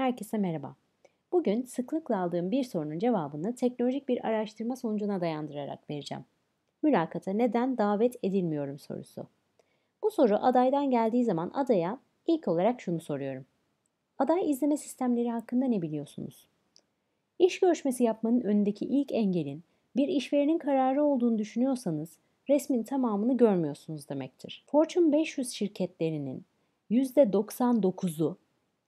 Herkese merhaba. Bugün sıklıkla aldığım bir sorunun cevabını teknolojik bir araştırma sonucuna dayandırarak vereceğim. Mülakata neden davet edilmiyorum sorusu. Bu soru adaydan geldiği zaman adaya ilk olarak şunu soruyorum. Aday izleme sistemleri hakkında ne biliyorsunuz? İş görüşmesi yapmanın önündeki ilk engelin bir işverenin kararı olduğunu düşünüyorsanız resmin tamamını görmüyorsunuz demektir. Fortune 500 şirketlerinin %99'u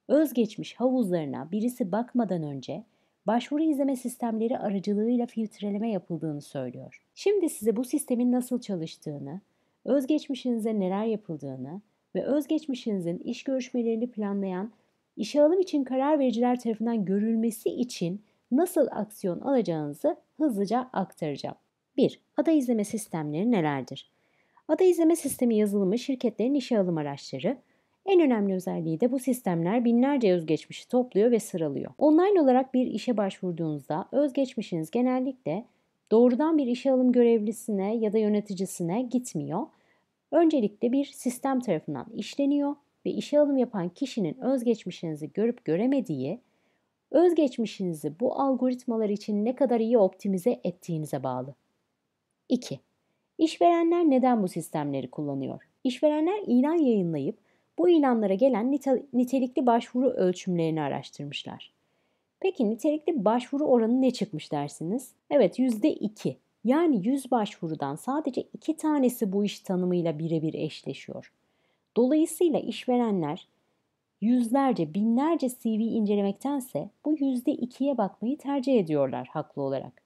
Özgeçmiş havuzlarına birisi bakmadan önce başvuru izleme sistemleri aracılığıyla filtreleme yapıldığını söylüyor. Şimdi size bu sistemin nasıl çalıştığını, özgeçmişinize neler yapıldığını ve özgeçmişinizin iş görüşmelerini planlayan işe alım için karar vericiler tarafından görülmesi için nasıl aksiyon alacağınızı hızlıca aktaracağım. 1. Aday izleme sistemleri nelerdir? Aday izleme sistemi yazılımı şirketlerin işe alım araçları, en önemli özelliği de bu sistemler binlerce özgeçmişi topluyor ve sıralıyor. Online olarak bir işe başvurduğunuzda özgeçmişiniz genellikle doğrudan bir işe alım görevlisine ya da yöneticisine gitmiyor. Öncelikle bir sistem tarafından işleniyor ve işe alım yapan kişinin özgeçmişinizi görüp göremediği, özgeçmişinizi bu algoritmalar için ne kadar iyi optimize ettiğinize bağlı. 2. İşverenler neden bu sistemleri kullanıyor? İşverenler ilan yayınlayıp bu ilanlara gelen nitelikli başvuru ölçümlerini araştırmışlar. Peki nitelikli başvuru oranı ne çıkmış dersiniz? Evet %2. Yani 100 başvurudan sadece 2 tanesi bu iş tanımıyla birebir eşleşiyor. Dolayısıyla işverenler yüzlerce, binlerce CV incelemektense bu %2'ye bakmayı tercih ediyorlar haklı olarak.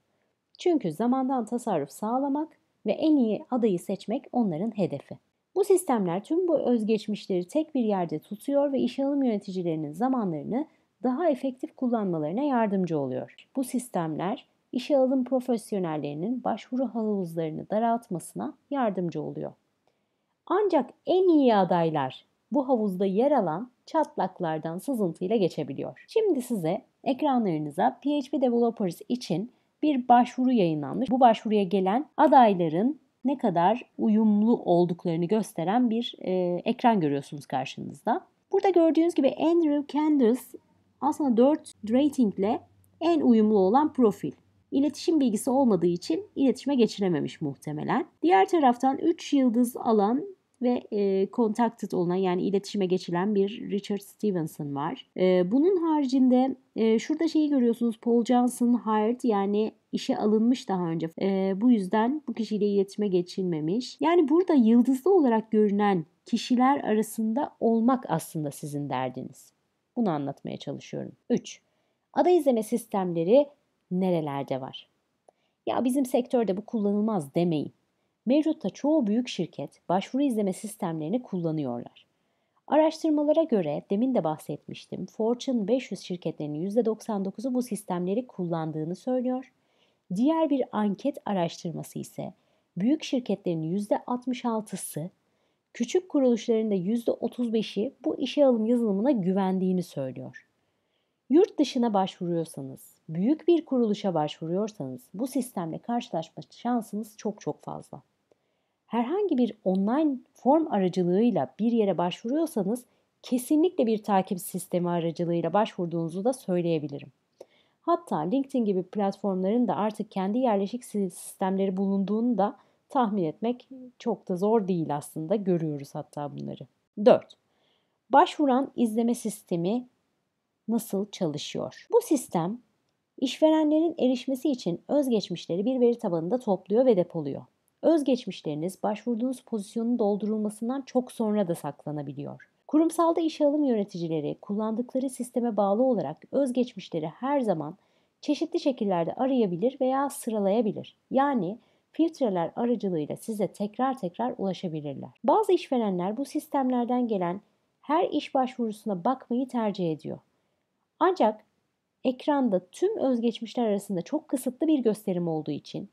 Çünkü zamandan tasarruf sağlamak ve en iyi adayı seçmek onların hedefi. Bu sistemler tüm bu özgeçmişleri tek bir yerde tutuyor ve iş alım yöneticilerinin zamanlarını daha efektif kullanmalarına yardımcı oluyor. Bu sistemler işe alım profesyonellerinin başvuru havuzlarını daraltmasına yardımcı oluyor. Ancak en iyi adaylar bu havuzda yer alan çatlaklardan sızıntıyla geçebiliyor. Şimdi size ekranlarınıza PHP Developers için bir başvuru yayınlanmış. Bu başvuruya gelen adayların ne kadar uyumlu olduklarını gösteren bir e, ekran görüyorsunuz karşınızda. Burada gördüğünüz gibi Andrew Candice aslında 4 ratingle en uyumlu olan profil. İletişim bilgisi olmadığı için iletişime geçirememiş muhtemelen. Diğer taraftan 3 yıldız alan ve e, contacted olan yani iletişime geçilen bir Richard Stevenson var. E, bunun haricinde e, şurada şeyi görüyorsunuz Paul Johnson hired yani işe alınmış daha önce. E, bu yüzden bu kişiyle iletişime geçilmemiş. Yani burada yıldızlı olarak görünen kişiler arasında olmak aslında sizin derdiniz. Bunu anlatmaya çalışıyorum. 3. Ada izleme sistemleri nerelerde var? Ya bizim sektörde bu kullanılmaz demeyin. Mevcutta çoğu büyük şirket başvuru izleme sistemlerini kullanıyorlar. Araştırmalara göre demin de bahsetmiştim Fortune 500 şirketlerinin %99'u bu sistemleri kullandığını söylüyor. Diğer bir anket araştırması ise büyük şirketlerin %66'sı, küçük kuruluşların da %35'i bu işe alım yazılımına güvendiğini söylüyor. Yurt dışına başvuruyorsanız, büyük bir kuruluşa başvuruyorsanız bu sistemle karşılaşma şansınız çok çok fazla herhangi bir online form aracılığıyla bir yere başvuruyorsanız kesinlikle bir takip sistemi aracılığıyla başvurduğunuzu da söyleyebilirim. Hatta LinkedIn gibi platformların da artık kendi yerleşik sistemleri bulunduğunu da tahmin etmek çok da zor değil aslında. Görüyoruz hatta bunları. 4. Başvuran izleme sistemi nasıl çalışıyor? Bu sistem işverenlerin erişmesi için özgeçmişleri bir veri tabanında topluyor ve depoluyor. Özgeçmişleriniz başvurduğunuz pozisyonun doldurulmasından çok sonra da saklanabiliyor. Kurumsalda işe alım yöneticileri kullandıkları sisteme bağlı olarak özgeçmişleri her zaman çeşitli şekillerde arayabilir veya sıralayabilir. Yani filtreler aracılığıyla size tekrar tekrar ulaşabilirler. Bazı işverenler bu sistemlerden gelen her iş başvurusuna bakmayı tercih ediyor. Ancak ekranda tüm özgeçmişler arasında çok kısıtlı bir gösterim olduğu için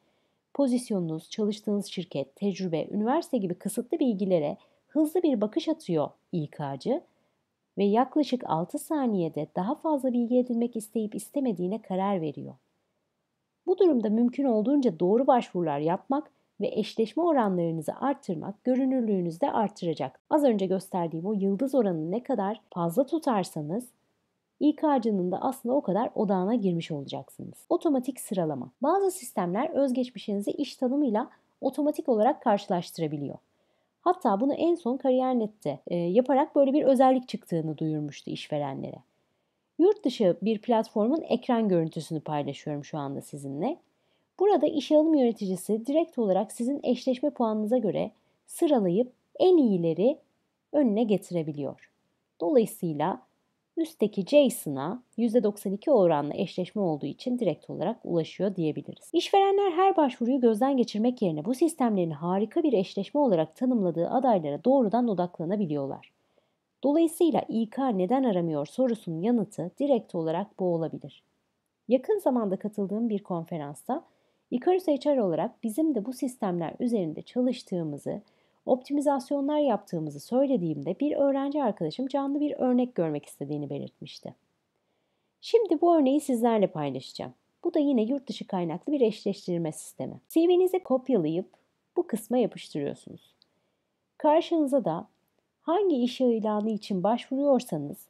Pozisyonunuz, çalıştığınız şirket, tecrübe, üniversite gibi kısıtlı bilgilere hızlı bir bakış atıyor İK'cı ve yaklaşık 6 saniyede daha fazla bilgi edinmek isteyip istemediğine karar veriyor. Bu durumda mümkün olduğunca doğru başvurular yapmak ve eşleşme oranlarınızı arttırmak görünürlüğünüzü de artıracak. Az önce gösterdiğim o yıldız oranını ne kadar fazla tutarsanız İK'cının da aslında o kadar odağına girmiş olacaksınız. Otomatik sıralama. Bazı sistemler özgeçmişinizi iş tanımıyla otomatik olarak karşılaştırabiliyor. Hatta bunu en son Kariyer.net'te e, yaparak böyle bir özellik çıktığını duyurmuştu işverenlere. Yurt dışı bir platformun ekran görüntüsünü paylaşıyorum şu anda sizinle. Burada iş alım yöneticisi direkt olarak sizin eşleşme puanınıza göre sıralayıp en iyileri önüne getirebiliyor. Dolayısıyla Üstteki JSON'a %92 oranla eşleşme olduğu için direkt olarak ulaşıyor diyebiliriz. İşverenler her başvuruyu gözden geçirmek yerine bu sistemlerin harika bir eşleşme olarak tanımladığı adaylara doğrudan odaklanabiliyorlar. Dolayısıyla İK neden aramıyor sorusunun yanıtı direkt olarak bu olabilir. Yakın zamanda katıldığım bir konferansta Icarus HR olarak bizim de bu sistemler üzerinde çalıştığımızı optimizasyonlar yaptığımızı söylediğimde bir öğrenci arkadaşım canlı bir örnek görmek istediğini belirtmişti. Şimdi bu örneği sizlerle paylaşacağım. Bu da yine yurt dışı kaynaklı bir eşleştirme sistemi. CV'nizi kopyalayıp bu kısma yapıştırıyorsunuz. Karşınıza da hangi iş ilanı için başvuruyorsanız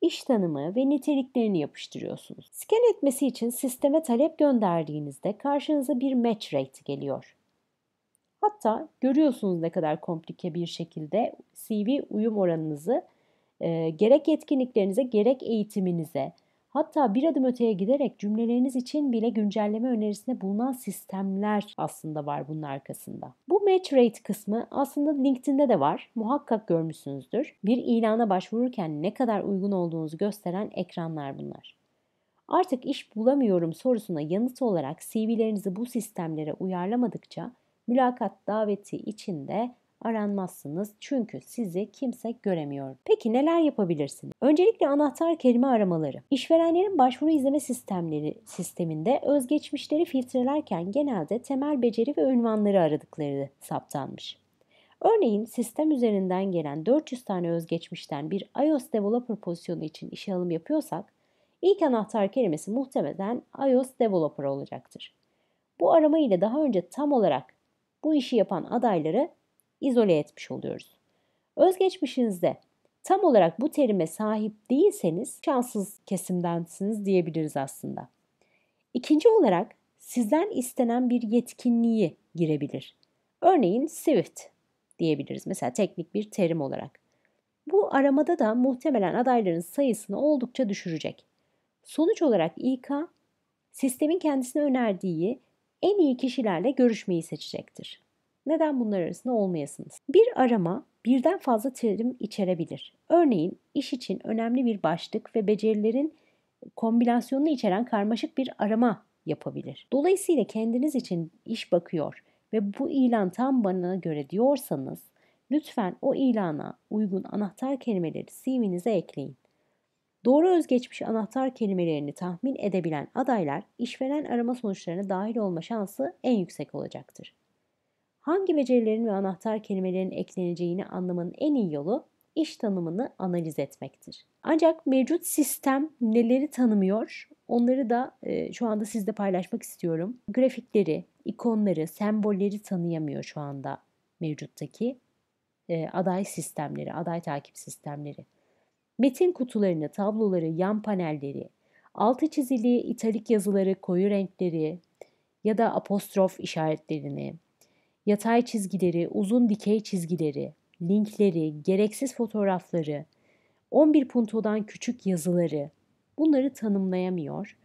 iş tanımı ve niteliklerini yapıştırıyorsunuz. Scan etmesi için sisteme talep gönderdiğinizde karşınıza bir match rate geliyor. Hatta görüyorsunuz ne kadar komplike bir şekilde CV uyum oranınızı e, gerek yetkinliklerinize gerek eğitiminize hatta bir adım öteye giderek cümleleriniz için bile güncelleme önerisinde bulunan sistemler aslında var bunun arkasında. Bu match rate kısmı aslında LinkedIn'de de var. Muhakkak görmüşsünüzdür. Bir ilana başvururken ne kadar uygun olduğunuzu gösteren ekranlar bunlar. Artık iş bulamıyorum sorusuna yanıt olarak CV'lerinizi bu sistemlere uyarlamadıkça mülakat daveti içinde aranmazsınız çünkü sizi kimse göremiyor. Peki neler yapabilirsiniz? Öncelikle anahtar kelime aramaları. İşverenlerin başvuru izleme sistemleri sisteminde özgeçmişleri filtrelerken genelde temel beceri ve ünvanları aradıkları saptanmış. Örneğin sistem üzerinden gelen 400 tane özgeçmişten bir iOS developer pozisyonu için işe alım yapıyorsak, ilk anahtar kelimesi muhtemelen iOS developer olacaktır. Bu arama ile daha önce tam olarak bu işi yapan adayları izole etmiş oluyoruz. Özgeçmişinizde tam olarak bu terime sahip değilseniz şanssız kesimdensiniz diyebiliriz aslında. İkinci olarak sizden istenen bir yetkinliği girebilir. Örneğin Swift diyebiliriz mesela teknik bir terim olarak. Bu aramada da muhtemelen adayların sayısını oldukça düşürecek. Sonuç olarak İK, sistemin kendisine önerdiği en iyi kişilerle görüşmeyi seçecektir. Neden bunlar arasında olmayasınız? Bir arama birden fazla terim içerebilir. Örneğin iş için önemli bir başlık ve becerilerin kombinasyonunu içeren karmaşık bir arama yapabilir. Dolayısıyla kendiniz için iş bakıyor ve bu ilan tam bana göre diyorsanız lütfen o ilana uygun anahtar kelimeleri CV'nize ekleyin. Doğru özgeçmiş anahtar kelimelerini tahmin edebilen adaylar işveren arama sonuçlarına dahil olma şansı en yüksek olacaktır. Hangi becerilerin ve anahtar kelimelerin ekleneceğini anlamanın en iyi yolu iş tanımını analiz etmektir. Ancak mevcut sistem neleri tanımıyor onları da e, şu anda sizle paylaşmak istiyorum. Grafikleri, ikonları, sembolleri tanıyamıyor şu anda mevcuttaki e, aday sistemleri, aday takip sistemleri. Metin kutularını, tabloları, yan panelleri, altı çizili italik yazıları, koyu renkleri ya da apostrof işaretlerini, yatay çizgileri, uzun dikey çizgileri, linkleri, gereksiz fotoğrafları, 11 puntodan küçük yazıları bunları tanımlayamıyor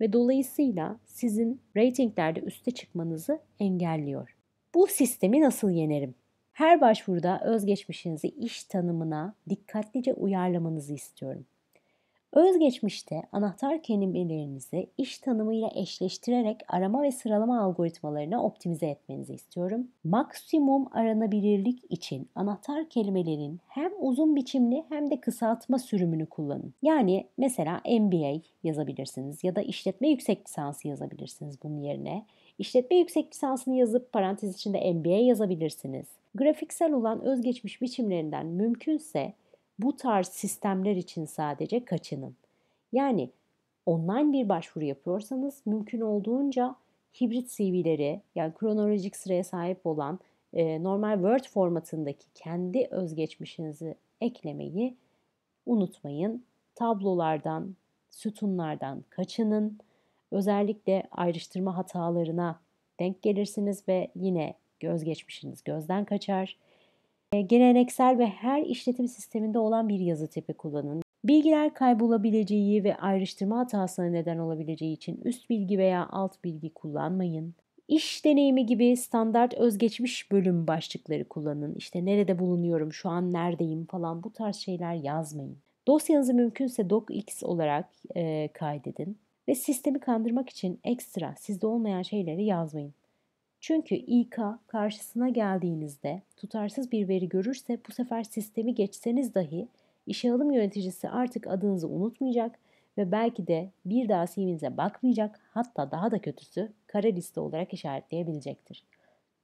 ve dolayısıyla sizin ratinglerde üste çıkmanızı engelliyor. Bu sistemi nasıl yenerim? Her başvuruda özgeçmişinizi iş tanımına dikkatlice uyarlamanızı istiyorum. Özgeçmişte anahtar kelimelerinizi iş tanımıyla eşleştirerek arama ve sıralama algoritmalarını optimize etmenizi istiyorum. Maksimum aranabilirlik için anahtar kelimelerin hem uzun biçimli hem de kısaltma sürümünü kullanın. Yani mesela MBA yazabilirsiniz ya da işletme yüksek lisansı yazabilirsiniz bunun yerine. İşletme yüksek lisansını yazıp parantez içinde MBA yazabilirsiniz. Grafiksel olan özgeçmiş biçimlerinden mümkünse bu tarz sistemler için sadece kaçının. Yani online bir başvuru yapıyorsanız mümkün olduğunca hibrit CV'leri yani kronolojik sıraya sahip olan e, normal Word formatındaki kendi özgeçmişinizi eklemeyi unutmayın. Tablolardan, sütunlardan kaçının. Özellikle ayrıştırma hatalarına denk gelirsiniz ve yine özgeçmişiniz gözden kaçar. Ee, geleneksel ve her işletim sisteminde olan bir yazı tipi kullanın. Bilgiler kaybolabileceği ve ayrıştırma hatasına neden olabileceği için üst bilgi veya alt bilgi kullanmayın. İş deneyimi gibi standart özgeçmiş bölüm başlıkları kullanın. İşte nerede bulunuyorum, şu an neredeyim falan bu tarz şeyler yazmayın. Dosyanızı mümkünse docx olarak e, kaydedin ve sistemi kandırmak için ekstra sizde olmayan şeyleri yazmayın. Çünkü İK karşısına geldiğinizde tutarsız bir veri görürse bu sefer sistemi geçseniz dahi işe alım yöneticisi artık adınızı unutmayacak ve belki de bir daha CV'nize bakmayacak hatta daha da kötüsü kara liste olarak işaretleyebilecektir.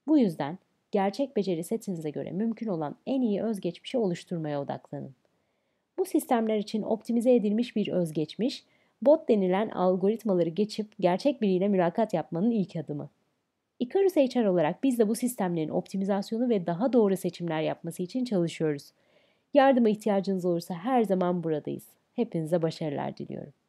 Bu yüzden gerçek beceri setinize göre mümkün olan en iyi özgeçmişi oluşturmaya odaklanın. Bu sistemler için optimize edilmiş bir özgeçmiş, bot denilen algoritmaları geçip gerçek biriyle mülakat yapmanın ilk adımı. Icarus HR olarak biz de bu sistemlerin optimizasyonu ve daha doğru seçimler yapması için çalışıyoruz. Yardıma ihtiyacınız olursa her zaman buradayız. Hepinize başarılar diliyorum.